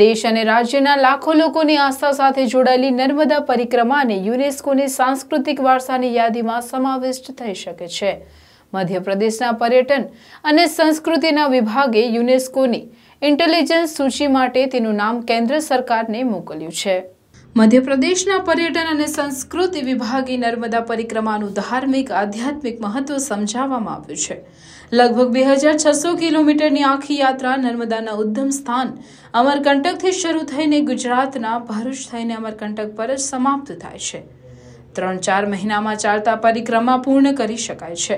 દેશ અને રાજ્યના લાખો લોકોની આસ્થા સાથે જોડાયેલી નર્મદા પરિક્રમાને યુનેસ્કોની સાંસ્કૃતિક વારસાની યાદીમાં સમાવિષ્ટ થઈ શકે છે મધ્યપ્રદેશના પર્યટન અને સંસ્કૃતિના વિભાગે યુનેસ્કોની ઇન્ટેલિજન્સ સૂચિ માટે તેનું નામ કેન્દ્ર સરકારને મોકલ્યું છે મધ્યપ્રદેશના પર્યટન અને સંસ્કૃતિ વિભાગે નર્મદા પરિક્રમાનું ધાર્મિક આધ્યાત્મિક મહત્વ સમજાવવામાં આવ્યું છે લગભગ બે હજાર છસો કિલોમીટરની આખી યાત્રા નર્મદાના ઉદ્ધમ સ્થાન અમરકંટકથી શરૂ થઈને ગુજરાતના ભરૂચ થઈને અમરકંટક પર જ સમાપ્ત થાય છે ત્રણ ચાર મહિનામાં ચાલતા પરિક્રમા પૂર્ણ કરી શકાય છે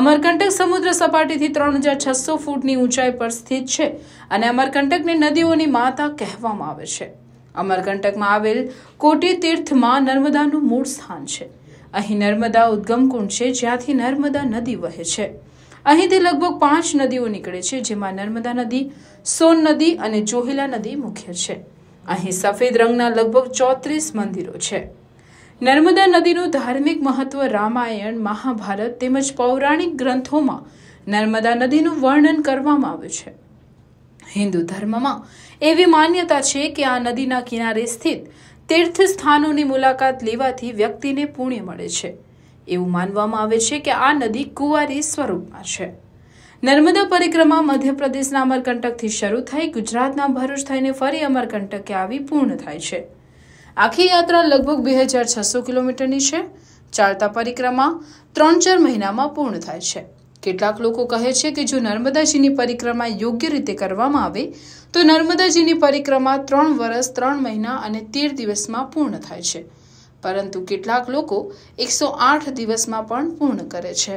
અમરકંટક સમુદ્ર સપાટીથી ત્રણ હજાર છસો ફૂટની ઊંચાઈ પર સ્થિત છે અને અમરકંટકને નદીઓની માતા કહેવામાં આવે છે અમરકંટકમાં આવેલ કોટી તીર્થમાં નર્મદાનું મૂળ સ્થાન છે અહીં નર્મદા ઉદ્ગમ કુંડ છે જ્યાંથી નર્મદા નદી વહે છે અહીંથી લગભગ પાંચ નદીઓ નીકળે છે જેમાં નર્મદા નદી સોન નદી અને જોહિલા નદી મુખ્ય છે અહીં સફેદ રંગના લગભગ ચોત્રીસ મંદિરો છે નર્મદા નદીનું ધાર્મિક મહત્વ રામાયણ મહાભારત તેમજ પૌરાણિક ગ્રંથોમાં નર્મદા નદીનું વર્ણન કરવામાં આવ્યું છે હિન્દુ ધર્મમાં એવી માન્યતા છે કે આ નદીના કિનારે સ્થિત તીર્થ સ્થાનોની મુલાકાત લેવાથી વ્યક્તિને પુણ્ય મળે છે એવું માનવામાં આવે છે કે આ નદી કુંવારી સ્વરૂપમાં છે નર્મદા પરિક્રમા મધ્યપ્રદેશના અમરકંટકથી શરૂ થઈ ગુજરાતના ભરૂચ થઈને ફરી અમરકંટકે આવી પૂર્ણ થાય છે આખી યાત્રા લગભગ બે હજાર છસો કિલોમીટરની છે ચાલતા પરિક્રમા ત્રણ ચાર મહિનામાં પૂર્ણ થાય છે કેટલાક લોકો કહે છે કે જો નર્મદાજીની પરિક્રમા યોગ્ય રીતે કરવામાં આવે તો નર્મદાજીની પરિક્રમા ત્રણ વર્ષ ત્રણ મહિના અને તેર દિવસમાં પૂર્ણ થાય છે પરંતુ કેટલાક લોકો એકસો આઠ દિવસમાં પણ પૂર્ણ કરે છે